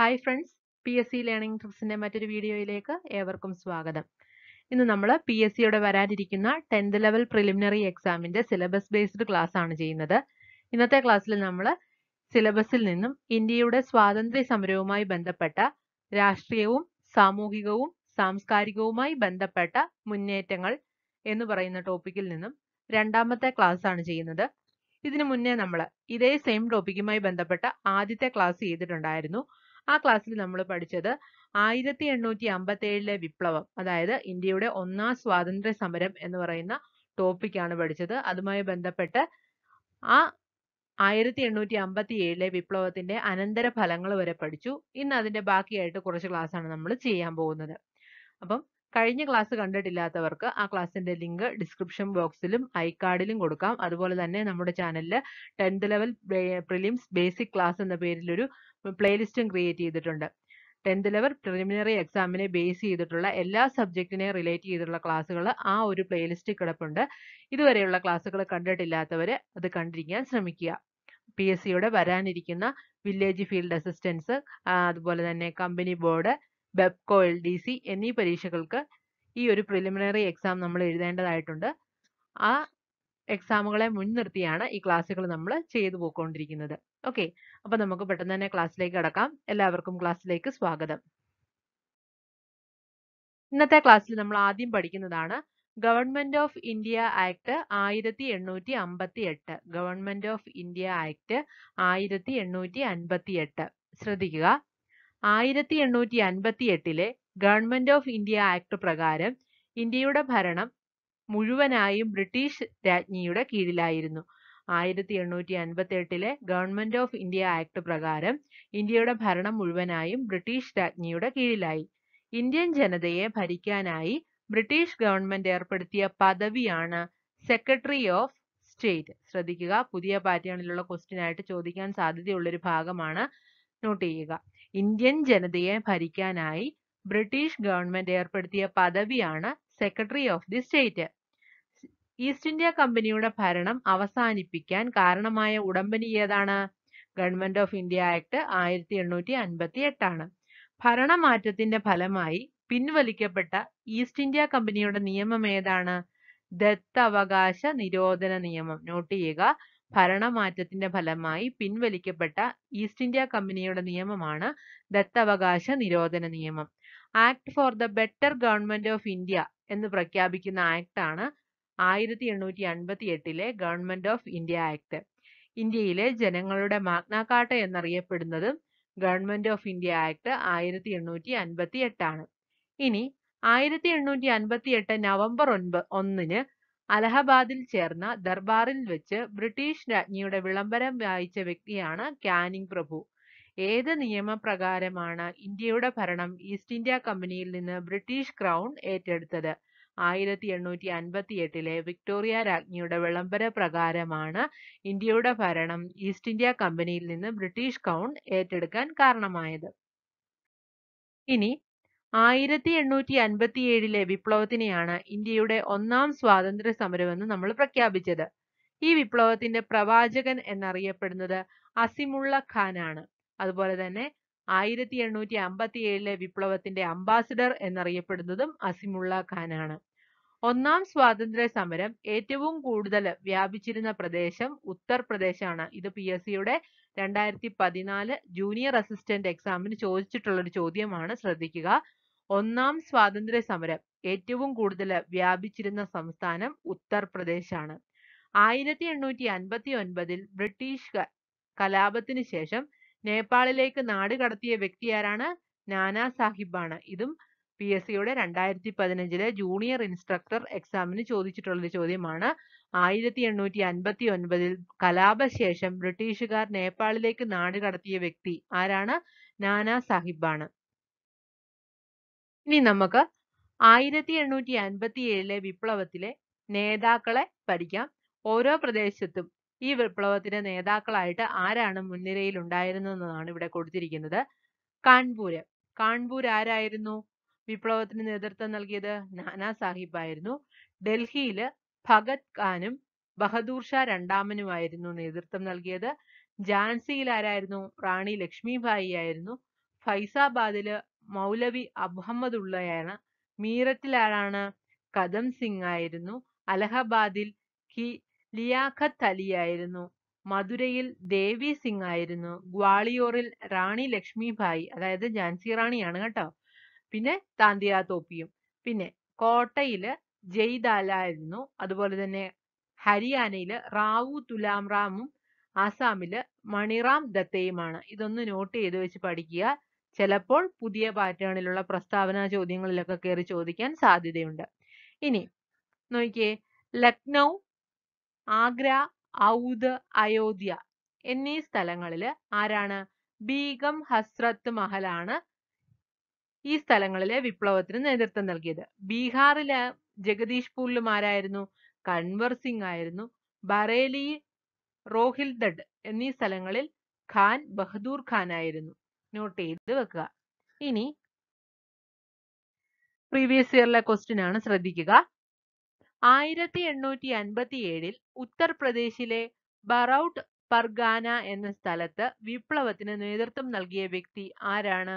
Hi friends P S C learning ട്രിപ്സിൻ്റെ മറ്റൊരു വീഡിയോയിലേക്ക് ഏവർക്കും സ്വാഗതം ഇന്ന് നമ്മൾ പി എസ് സിയോടെ വരാനിരിക്കുന്ന ടെൻത്ത് ലെവൽ പ്രിലിമിനറി എക്സാമിൻ്റെ സിലബസ് ബേസ്ഡ് ക്ലാസ് ആണ് ചെയ്യുന്നത് ഇന്നത്തെ ക്ലാസ്സിൽ നമ്മൾ സിലബസിൽ നിന്നും ഇന്ത്യയുടെ സ്വാതന്ത്ര്യ സമരവുമായി ബന്ധപ്പെട്ട രാഷ്ട്രീയവും സാമൂഹികവും സാംസ്കാരികവുമായി ബന്ധപ്പെട്ട മുന്നേറ്റങ്ങൾ എന്ന് പറയുന്ന ടോപ്പിക്കിൽ നിന്നും രണ്ടാമത്തെ ക്ലാസ് ആണ് ചെയ്യുന്നത് ഇതിനു മുന്നേ നമ്മൾ ഇതേ സെയിം ടോപ്പിക്കുമായി ബന്ധപ്പെട്ട ആദ്യത്തെ ക്ലാസ് ചെയ്തിട്ടുണ്ടായിരുന്നു ആ ക്ലാസ്സിൽ നമ്മൾ പഠിച്ചത് ആയിരത്തി എണ്ണൂറ്റി അമ്പത്തി ഏഴിലെ വിപ്ലവം അതായത് ഇന്ത്യയുടെ ഒന്നാം സ്വാതന്ത്ര്യ സമരം എന്ന് പറയുന്ന ടോപ്പിക്കാണ് പഠിച്ചത് അതുമായി ബന്ധപ്പെട്ട് ആ ആയിരത്തി എണ്ണൂറ്റി അമ്പത്തി ഏഴിലെ വിപ്ലവത്തിന്റെ അനന്തര ഫലങ്ങൾ വരെ പഠിച്ചു ഇന്ന് അതിന്റെ ബാക്കിയായിട്ട് കുറച്ച് ക്ലാസ് ആണ് നമ്മൾ ചെയ്യാൻ പോകുന്നത് അപ്പം കഴിഞ്ഞ ക്ലാസ് കണ്ടിട്ടില്ലാത്തവർക്ക് ആ ക്ലാസ്സിന്റെ ലിങ്ക് ഡിസ്ക്രിപ്ഷൻ ബോക്സിലും ഐ കാർഡിലും കൊടുക്കാം അതുപോലെ തന്നെ നമ്മുടെ ചാനലിൽ tenth level prelims basic class എന്ന പേരിലൊരു പ്ലേലിസ്റ്റും ക്രിയേറ്റ് ചെയ്തിട്ടുണ്ട് ടെൻത്ത് ലെവൽ പ്രിലിമിനറി എക്സാമിനെ ബേസ് ചെയ്തിട്ടുള്ള എല്ലാ സബ്ജക്റ്റിനെ റിലേറ്റ് ചെയ്തിട്ടുള്ള ക്ലാസ്സുകൾ ആ ഒരു പ്ലേലിസ്റ്റിൽ കിടപ്പുണ്ട് ഇതുവരെയുള്ള ക്ലാസ്സുകൾ കണ്ടിട്ടില്ലാത്തവർ അത് കണ്ടിരിക്കാൻ ശ്രമിക്കുക പി എസ് സിയുടെ വരാനിരിക്കുന്ന വില്ലേജ് ഫീൽഡ് അസിസ്റ്റൻസ് അതുപോലെ തന്നെ കമ്പനി ബോർഡ് ബെപ്കോ എൽ ഡി സി എന്നീ പരീക്ഷകൾക്ക് ഈ ഒരു പ്രിലിമിനറി എക്സാം നമ്മൾ എഴുതേണ്ടതായിട്ടുണ്ട് ആ എക്സാമുകളെ മുൻനിർത്തിയാണ് ഈ ക്ലാസ്സുകൾ നമ്മൾ ചെയ്തു പോയിക്കൊണ്ടിരിക്കുന്നത് ഓക്കെ അപ്പൊ നമുക്ക് പെട്ടെന്ന് തന്നെ ക്ലാസ്സിലേക്ക് കടക്കാം എല്ലാവർക്കും ക്ലാസ്സിലേക്ക് സ്വാഗതം ഇന്നത്തെ ക്ലാസ്സിൽ നമ്മൾ ആദ്യം പഠിക്കുന്നതാണ് ഗവൺമെന്റ് ഓഫ് ഇന്ത്യ ആക്ട് ആയിരത്തി എണ്ണൂറ്റി അമ്പത്തി എട്ട് ഗവൺമെന്റ് ഓഫ് ഇന്ത്യ ആക്ട് ആയിരത്തി എണ്ണൂറ്റി അൻപത്തി എട്ട് ശ്രദ്ധിക്കുക ആയിരത്തി എണ്ണൂറ്റി അൻപത്തി എട്ടിലെ ഗവൺമെന്റ് ഓഫ് ഇന്ത്യ ആക്ട് പ്രകാരം ഇന്ത്യയുടെ ഭരണം മുഴുവനായും ബ്രിട്ടീഷ് രാജ്ഞിയുടെ കീഴിലായിരുന്നു ആയിരത്തി എണ്ണൂറ്റി അൻപത്തി എട്ടിലെ ഗവൺമെന്റ് ഓഫ് ഇന്ത്യ ആക്ട് പ്രകാരം ഇന്ത്യയുടെ ഭരണം മുഴുവനായും ബ്രിട്ടീഷ് രാജ്ഞിയുടെ കീഴിലായി ഇന്ത്യൻ ജനതയെ ഭരിക്കാനായി ബ്രിട്ടീഷ് ഗവൺമെന്റ് ഏർപ്പെടുത്തിയ പദവിയാണ് സെക്രട്ടറി ഓഫ് സ്റ്റേറ്റ് ശ്രദ്ധിക്കുക പുതിയ പാറ്റേണിലുള്ള ക്വസ്റ്റ്യൻ ആയിട്ട് ചോദിക്കാൻ സാധ്യതയുള്ള ഒരു ഭാഗമാണ് നോട്ട് ചെയ്യുക ഇന്ത്യൻ ജനതയെ ഭരിക്കാനായി ബ്രിട്ടീഷ് ഗവൺമെന്റ് ഏർപ്പെടുത്തിയ പദവിയാണ് secretary of the state East India കമ്പനിയുടെ ഭരണം അവസാനിപ്പിക്കാൻ കാരണമായ ഉടമ്പടി ഏതാണ് ഗവൺമെന്റ് ഓഫ് ഇന്ത്യ ആക്ട് ആയിരത്തി എണ്ണൂറ്റി അൻപത്തി എട്ടാണ് ഭരണമാറ്റത്തിന്റെ ഫലമായി പിൻവലിക്കപ്പെട്ട ഈസ്റ്റ് ഇന്ത്യ കമ്പനിയുടെ നിയമം ഏതാണ് ദത്തവകാശ നിരോധന നിയമം നോട്ട് ചെയ്യുക ഭരണമാറ്റത്തിന്റെ ഫലമായി പിൻവലിക്കപ്പെട്ട ഈസ്റ്റ് ഇന്ത്യ കമ്പനിയുടെ നിയമമാണ് ദത്തവകാശ നിരോധന നിയമം act for the better government of India എന്ന് പ്രഖ്യാപിക്കുന്ന ആക്ട് ആണ് ആയിരത്തി എണ്ണൂറ്റി അൻപത്തി എട്ടിലെ ഗവൺമെന്റ് ഓഫ് ഇന്ത്യ ആക്ട് ഇന്ത്യയിലെ ജനങ്ങളുടെ മാഗ്നാകാട്ട എന്നറിയപ്പെടുന്നതും ഗവൺമെന്റ് ഓഫ് ഇന്ത്യ ആക്ട് ആയിരത്തി എണ്ണൂറ്റി അൻപത്തി എട്ടാണ് ഇനി ആയിരത്തി എണ്ണൂറ്റി അൻപത്തി എട്ട് നവംബർ ഒൻപ ഒന്നിന് അലഹബാദിൽ ചേർന്ന ദർബാറിൽ വെച്ച് ബ്രിട്ടീഷ് രാജ്ഞിയുടെ വിളംബരം വായിച്ച വ്യക്തിയാണ് കാനിങ് പ്രഭു. ഏത് നിയമപ്രകാരമാണ് ഇന്ത്യയുടെ ഭരണം ഈസ്റ്റ് ഇന്ത്യ കമ്പനിയിൽ നിന്ന് ബ്രിട്ടീഷ് ക്രൗൺ ഏറ്റെടുത്തത്? ആയിരത്തി എണ്ണൂറ്റി എട്ടിലെ വിക്ടോറിയ രാജ്ഞിയുടെ വിളംബര പ്രകാരമാണ് ഇന്ത്യയുടെ ഭരണം ഈസ്റ്റ് ഇന്ത്യ കമ്പനിയിൽ നിന്ന് ബ്രിട്ടീഷ് ക്രൗൺ ഏറ്റെടുക്കാൻ കാരണമായത്. ഇനി ആയിരത്തി എണ്ണൂറ്റി ഏഴിലെ വിപ്ലവത്തിനെയാണ് ഇന്ത്യയുടെ ഒന്നാം സ്വാതന്ത്ര്യ സമരമെന്ന് നമ്മൾ പ്രഖ്യാപിച്ചത് ഈ വിപ്ലവത്തിന്റെ പ്രവാചകൻ എന്നറിയപ്പെടുന്നത് അസിമുള്ള ഖാനാണ് അതുപോലെ തന്നെ ആയിരത്തി എണ്ണൂറ്റി അമ്പത്തി ഏഴിലെ വിപ്ലവത്തിന്റെ അംബാസിഡർ എന്നറിയപ്പെടുന്നതും അസിമുള്ള ഖാനാണ് ഒന്നാം സ്വാതന്ത്ര്യ സമരം ഏറ്റവും കൂടുതൽ വ്യാപിച്ചിരുന്ന പ്രദേശം ഉത്തർപ്രദേശാണ് ഇത് പി എസ് സിയുടെ രണ്ടായിരത്തി പതിനാല് ജൂനിയർ അസിസ്റ്റന്റ് എക്സാമിന് ചോദിച്ചിട്ടുള്ള ഒരു ചോദ്യമാണ് ശ്രദ്ധിക്കുക ഒന്നാം സ്വാതന്ത്ര്യ സമരം ഏറ്റവും കൂടുതൽ വ്യാപിച്ചിരുന്ന സംസ്ഥാനം ഉത്തർപ്രദേശാണ് ആയിരത്തി എണ്ണൂറ്റി അൻപത്തി ഒൻപതിൽ ബ്രിട്ടീഷ് കലാപത്തിന് ശേഷം നേപ്പാളിലേക്ക് നാട് കടത്തിയ വ്യക്തി ആരാണ് നാനാ സാഹിബാണ് ഇതും പി എസ് സിയുടെ രണ്ടായിരത്തി പതിനഞ്ചിലെ ജൂനിയർ ഇൻസ്ട്രക്ടർ എക്സാമിന് ചോദിച്ചിട്ടുള്ള ചോദ്യമാണ് ആയിരത്തി എണ്ണൂറ്റി അൻപത്തി ഒൻപതിൽ കലാപശേഷം ബ്രിട്ടീഷുകാർ നേപ്പാളിലേക്ക് നാട് കടത്തിയ വ്യക്തി ആരാണ് നാനാ സാഹിബാണ് ഇനി നമുക്ക് ആയിരത്തി എണ്ണൂറ്റി അൻപത്തി ഏഴിലെ വിപ്ലവത്തിലെ നേതാക്കളെ പഠിക്കാം ഓരോ പ്രദേശത്തും ഈ വിപ്ലവത്തിന്റെ നേതാക്കളായിട്ട് ആരാണ് മുൻനിരയിൽ ഉണ്ടായിരുന്നതെന്നാണ് ഇവിടെ കൊടുത്തിരിക്കുന്നത് കാൺപൂര് കാൺപൂർ ആരായിരുന്നു വിപ്ലവത്തിന് നേതൃത്വം നൽകിയത് നാനാ സാഹിബ് ആയിരുന്നു ഡൽഹിയിൽ ഭഗത് ഖാനും ബഹദൂർ ഷാ രണ്ടാമനുമായിരുന്നു നേതൃത്വം നൽകിയത് ഝാൻസിയിൽ ആരായിരുന്നു റാണി ലക്ഷ്മിഭായി ആയിരുന്നു ഫൈസാബാദില് മൗലവി അബ്ഹമ്മദുള്ളയാണ് മീററ്റിലാരാണ് കദം സിംഗ് ആയിരുന്നു അലഹബാദിൽ കി ലിയാഖത്ത് അലിയായിരുന്നു മധുരയിൽ ദേവി സിംഗ് ആയിരുന്നു ഗ്വാളിയോറിൽ റാണി ലക്ഷ്മിഭായി അതായത് ജാൻസി റാണിയാണ് കേട്ടോ പിന്നെ താന്തിയ തോപ്പിയും പിന്നെ കോട്ടയില് ജയ്ദാല ആയിരുന്നു അതുപോലെ തന്നെ ഹരിയാനയില് റാവു തുലാം റാമും ആസാമില് മണിറാം ദത്തയുമാണ് ഇതൊന്ന് നോട്ട് ചെയ്ത് വെച്ച് പഠിക്കുക ചിലപ്പോൾ പുതിയ പാറ്റേണിലുള്ള പ്രസ്താവന ചോദ്യങ്ങളിലൊക്കെ കയറി ചോദിക്കാൻ സാധ്യതയുണ്ട് ഇനി നോക്കിയേ ലക്നൗ ആഗ്ര ഔദ് അയോധ്യ എന്നീ സ്ഥലങ്ങളിൽ ആരാണ് ബീഗം ഹസ്രത്ത് മഹലാണ് ഈ സ്ഥലങ്ങളിലെ വിപ്ലവത്തിന് നേതൃത്വം നൽകിയത് ബീഹാറിലെ ജഗദീഷ്പൂരിലും ആരായിരുന്നു കൺവർ സിംഗ് ആയിരുന്നു ബറേലി റോഹിൽദഡ് എന്നീ സ്ഥലങ്ങളിൽ ഖാൻ ബഹദൂർ ഖാൻ ആയിരുന്നു നോട്ട് ചെയ്ത് വെക്കുക ഇനി പ്രീവിയസ് ഇയറിലെ ക്വസ്റ്റ്യൻ ആണ് ശ്രദ്ധിക്കുക ആയിരത്തി എണ്ണൂറ്റി അൻപത്തി ഏഴിൽ ഉത്തർപ്രദേശിലെ ബറൌട്ട് പർഗാന എന്ന സ്ഥലത്ത് വിപ്ലവത്തിന് നേതൃത്വം നൽകിയ വ്യക്തി ആരാണ്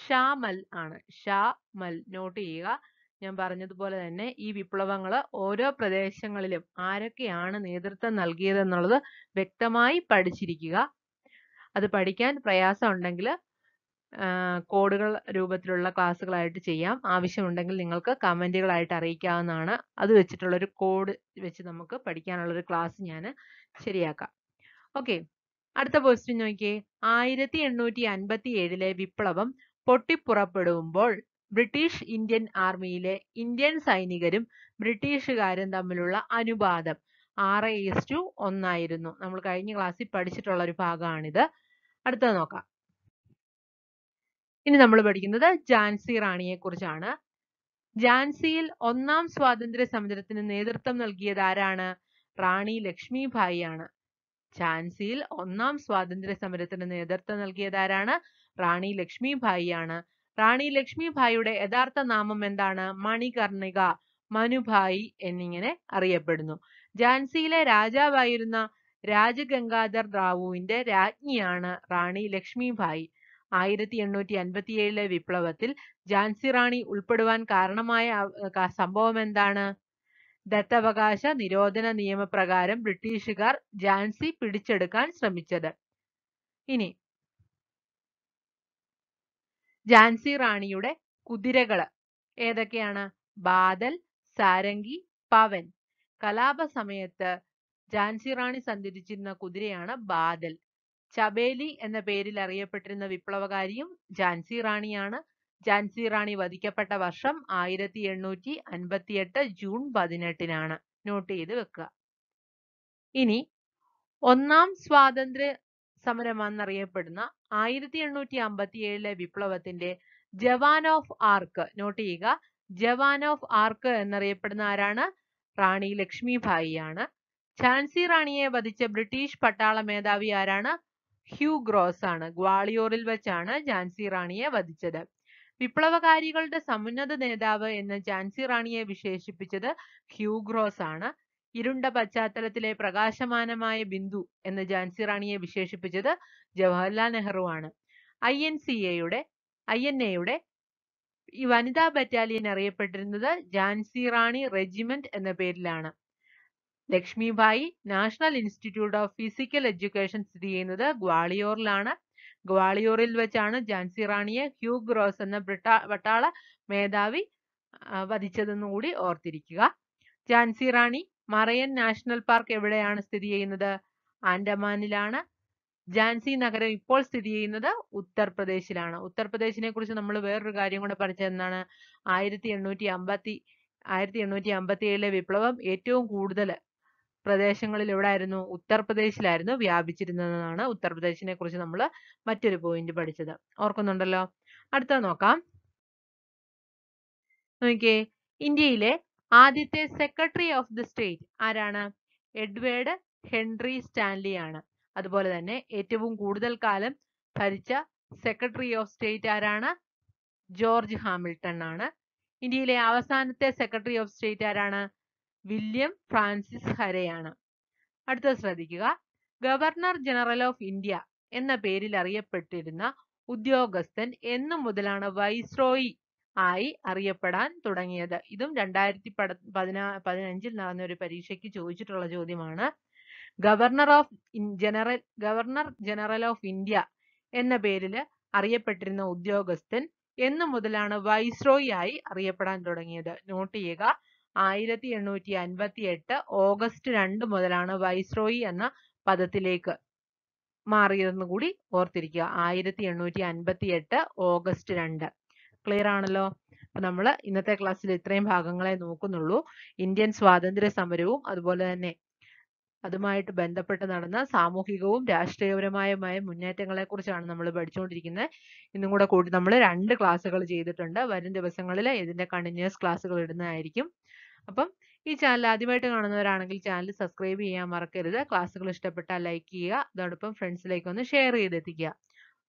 ഷാമൽ ആണ് ഷാ മൽ നോട്ട് ചെയ്യുക ഞാൻ പറഞ്ഞതുപോലെ തന്നെ ഈ വിപ്ലവങ്ങൾ ഓരോ പ്രദേശങ്ങളിലും ആരൊക്കെയാണ് നേതൃത്വം നൽകിയതെന്നുള്ളത് വ്യക്തമായി പഠിച്ചിരിക്കുക അത് പഠിക്കാൻ പ്രയാസം ഉണ്ടെങ്കിൽ കോഡുകൾ രൂപത്തിലുള്ള ക്ലാസ്സുകളായിട്ട് ചെയ്യാം ആവശ്യമുണ്ടെങ്കിൽ നിങ്ങൾക്ക് കമൻറ്റുകളായിട്ട് അറിയിക്കാവുന്നതാണ് അത് വെച്ചിട്ടുള്ളൊരു കോഡ് വെച്ച് നമുക്ക് പഠിക്കാനുള്ളൊരു ക്ലാസ് ഞാൻ ശരിയാക്കാം ഓക്കെ അടുത്ത പോസ്റ്റിൻ നോക്കിയേ ആയിരത്തി എണ്ണൂറ്റി അൻപത്തി ഏഴിലെ വിപ്ലവം പൊട്ടിപ്പുറപ്പെടുമ്പോൾ ബ്രിട്ടീഷ് ഇന്ത്യൻ ആർമിയിലെ ഇന്ത്യൻ സൈനികരും ബ്രിട്ടീഷുകാരും തമ്മിലുള്ള അനുപാതം ആറ് ടു ഒന്നായിരുന്നു നമ്മൾ കഴിഞ്ഞ ക്ലാസ്സിൽ പഠിച്ചിട്ടുള്ള ഒരു ഭാഗമാണിത് അടുത്തത് നോക്കാം ഇനി നമ്മൾ പഠിക്കുന്നത് ജാൻസി റാണിയെ കുറിച്ചാണ് ജാൻസിയിൽ ഒന്നാം സ്വാതന്ത്ര്യ സമരത്തിന് നേതൃത്വം നൽകിയത് ആരാണ് റാണി ലക്ഷ്മിഭായി ആണ് ഝാൻസിയിൽ ഒന്നാം സ്വാതന്ത്ര്യ സമരത്തിന് നേതൃത്വം നൽകിയത് ആരാണ് റാണി ലക്ഷ്മിഭായി ആണ് റാണി ലക്ഷ്മിഭായിയുടെ യഥാർത്ഥ നാമം എന്താണ് മണികർണിക മനുഭായി എന്നിങ്ങനെ അറിയപ്പെടുന്നു ഝാൻസിയിലെ രാജാവായിരുന്ന രാജഗംഗാധർ റാവുവിന്റെ രാജ്ഞിയാണ് റാണി ലക്ഷ്മിഭായി ആയിരത്തി എണ്ണൂറ്റി അൻപത്തിയേഴിലെ വിപ്ലവത്തിൽ ഝാൻസി റാണി ഉൾപ്പെടുവാൻ കാരണമായ സംഭവം എന്താണ് ദത്തവകാശ നിരോധന നിയമപ്രകാരം ബ്രിട്ടീഷുകാർ ഝാൻസി പിടിച്ചെടുക്കാൻ ശ്രമിച്ചത് ഇനി ഝാൻസി റാണിയുടെ കുതിരകൾ ഏതൊക്കെയാണ് ബാദൽ സാരംഗി പവൻ കലാപ സമയത്ത് ഝാൻസി റാണി സഞ്ചരിച്ചിരുന്ന കുതിരയാണ് ബാദൽ ചബേലി എന്ന പേരിൽ അറിയപ്പെട്ടിരുന്ന വിപ്ലവകാരിയും ഝാൻസി റാണിയാണ് ഝാൻസി റാണി വധിക്കപ്പെട്ട വർഷം ആയിരത്തി എണ്ണൂറ്റി അൻപത്തിയെട്ട് ജൂൺ പതിനെട്ടിനാണ് നോട്ട് ചെയ്ത് വെക്കുക ഇനി ഒന്നാം സ്വാതന്ത്ര്യ സമരം എന്നറിയപ്പെടുന്ന ആയിരത്തി എണ്ണൂറ്റി അമ്പത്തി ഏഴിലെ വിപ്ലവത്തിന്റെ ജവാൻ ഓഫ് ആർക്ക് നോട്ട് ചെയ്യുക ജവാൻ ഓഫ് ആർക്ക് എന്നറിയപ്പെടുന്ന ആരാണ് റാണി ലക്ഷ്മിഭായി ഝാൻസി റാണിയെ വധിച്ച ബ്രിട്ടീഷ് പട്ടാള മേധാവി ആരാണ് ഹ്യൂ ഗ്രോസ് ആണ് ഗ്വാളിയോറിൽ വെച്ചാണ് ഝാൻസി റാണിയെ വധിച്ചത് വിപ്ലവകാരികളുടെ സമുന്നത നേതാവ് എന്ന് ഝാൻസി റാണിയെ വിശേഷിപ്പിച്ചത് ഹ്യൂ ഗ്രോസ് ആണ് ഇരുണ്ട പശ്ചാത്തലത്തിലെ പ്രകാശമാനമായ ബിന്ദു എന്ന് ഝാൻസി റാണിയെ വിശേഷിപ്പിച്ചത് ജവഹർലാൽ നെഹ്റു ആണ് ഐ എൻ സി എയുടെ ഐ എൻ എയുടെ ഈ വനിതാ ബറ്റാലിയൻ അറിയപ്പെട്ടിരുന്നത് ഝാൻസി റാണി റെജിമെന്റ് എന്ന പേരിലാണ് Lakshmibai National Institute of Physical Education സ്ഥിതി ചെയ്യുന്നത് ഗ്വാളിയോറിലാണ് ഗ്വാളിയോറിൽ വെച്ചാണ് ജാൻസി റാണിയെ ഹ്യൂ ഗ്രോസ് എന്ന ബ്രിട്ടാ വട്ടാള മേധാവി വധിച്ചതെന്ന് കൂടി ഓർത്തിരിക്കുക ജാൻസി റാണി മറയൻ നാഷണൽ പാർക്ക് എവിടെയാണ് സ്ഥിതി ചെയ്യുന്നത് ആൻഡമാനിലാണ് ജാൻസി നഗരം ഇപ്പോൾ സ്ഥിതി ചെയ്യുന്നത് ഉത്തർപ്രദേശിലാണ് ഉത്തർപ്രദേശിനെ കുറിച്ച് നമ്മൾ വേറൊരു കാര്യം കൂടെ പഠിച്ചതെന്നാണ് ആയിരത്തി എണ്ണൂറ്റി അമ്പത്തി ആയിരത്തി എണ്ണൂറ്റി അമ്പത്തി ഏഴിലെ വിപ്ലവം ഏറ്റവും കൂടുതൽ പ്രദേശങ്ങളിൽ ആയിരുന്നു ഉത്തർപ്രദേശിലായിരുന്നു വ്യാപിച്ചിരുന്നതെന്നാണ് ഉത്തർപ്രദേശിനെ കുറിച്ച് നമ്മൾ മറ്റൊരു പോയിന്റ് പഠിച്ചത് ഓർക്കുന്നുണ്ടല്ലോ അടുത്ത നോക്കാം നോക്കിയേ ഇന്ത്യയിലെ ആദ്യത്തെ സെക്രട്ടറി ഓഫ് ദി സ്റ്റേറ്റ് ആരാണ് എഡ്വേർഡ് ഹെൻറി സ്റ്റാൻലി ആണ് അതുപോലെ തന്നെ ഏറ്റവും കൂടുതൽ കാലം ഭരിച്ച സെക്രട്ടറി ഓഫ് സ്റ്റേറ്റ് ആരാണ് ജോർജ് ഹാമിൽട്ടൺ ആണ് ഇന്ത്യയിലെ അവസാനത്തെ സെക്രട്ടറി ഓഫ് സ്റ്റേറ്റ് ആരാണ് വില്യം ഫ്രാൻസിസ് ഹരയാണ് അടുത്ത ശ്രദ്ധിക്കുക ഗവർണർ ജനറൽ ഓഫ് ഇന്ത്യ എന്ന പേരിൽ അറിയപ്പെട്ടിരുന്ന ഉദ്യോഗസ്ഥൻ എന്നു മുതലാണ് വൈസ്രോയി ആയി അറിയപ്പെടാൻ തുടങ്ങിയത് ഇതും രണ്ടായിരത്തി പതിനാ പതിനഞ്ചിൽ നടന്ന ഒരു പരീക്ഷയ്ക്ക് ചോദിച്ചിട്ടുള്ള ചോദ്യമാണ് governor of general governor general of India എന്ന പേരിൽ അറിയപ്പെട്ടിരുന്ന ഉദ്യോഗസ്ഥൻ എന്നു മുതലാണ് വൈസ്രോയി ആയി അറിയപ്പെടാൻ തുടങ്ങിയത് നോട്ട് ചെയ്യുക ആയിരത്തി എണ്ണൂറ്റി അൻപത്തി എട്ട് ഓഗസ്റ്റ് രണ്ട് മുതലാണ് വൈസ്രോയി എന്ന പദത്തിലേക്ക് മാറിയതെന്ന് കൂടി ഓർത്തിരിക്കുക ആയിരത്തി എണ്ണൂറ്റി അൻപത്തി എട്ട് ഓഗസ്റ്റ് രണ്ട് ക്ലിയർ ആണല്ലോ അപ്പൊ നമ്മൾ ഇന്നത്തെ ക്ലാസ്സിൽ ഇത്രയും ഭാഗങ്ങളെ നോക്കുന്നുള്ളൂ ഇന്ത്യൻ സ്വാതന്ത്ര്യ സമരവും അതുപോലെ തന്നെ അതുമായിട്ട് ബന്ധപ്പെട്ട് നടന്ന സാമൂഹികവും രാഷ്ട്രീയപരമായ മുന്നേറ്റങ്ങളെ കുറിച്ചാണ് നമ്മൾ പഠിച്ചുകൊണ്ടിരിക്കുന്നത് ഇന്നും കൂടെ കൂടി നമ്മൾ രണ്ട് ക്ലാസ്സുകൾ ചെയ്തിട്ടുണ്ട് വരും ദിവസങ്ങളിൽ ഇതിന്റെ കണ്ടിന്യൂസ് ക്ലാസ്സുകൾ ഇടുന്നതായിരിക്കും അപ്പം ഈ ചാനൽ ആദ്യമായിട്ട് കാണുന്നവരാണെങ്കിൽ ചാനൽ സബ്സ്ക്രൈബ് ചെയ്യാൻ മറക്കരുത് ക്ലാസ്സുകൾ ഇഷ്ടപ്പെട്ടാൽ ലൈക്ക് ചെയ്യുക അതോടൊപ്പം ഫ്രണ്ട്സിലേക്ക് ഒന്ന് ഷെയർ ചെയ്തെത്തിക്കുക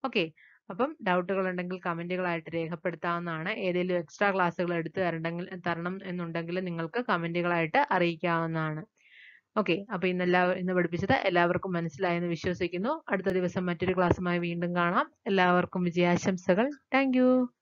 ഓക്കെ അപ്പം ഡൗട്ടുകൾ ഉണ്ടെങ്കിൽ കമൻറ്റുകളായിട്ട് രേഖപ്പെടുത്താവുന്നതാണ് ഏതെങ്കിലും എക്സ്ട്രാ ക്ലാസ്സുകൾ എടുത്തു തരണ്ടെങ്കിൽ തരണം എന്നുണ്ടെങ്കിൽ നിങ്ങൾക്ക് കമൻറ്റുകളായിട്ട് അറിയിക്കാവുന്നതാണ് ഓക്കെ അപ്പോൾ ഇന്ന് ഇന്ന് പഠിപ്പിച്ചത് എല്ലാവർക്കും മനസ്സിലായെന്ന് വിശ്വസിക്കുന്നു അടുത്ത ദിവസം മറ്റൊരു ക്ലാസ്സുമായി വീണ്ടും കാണാം എല്ലാവർക്കും വിജയാശംസകൾ താങ്ക്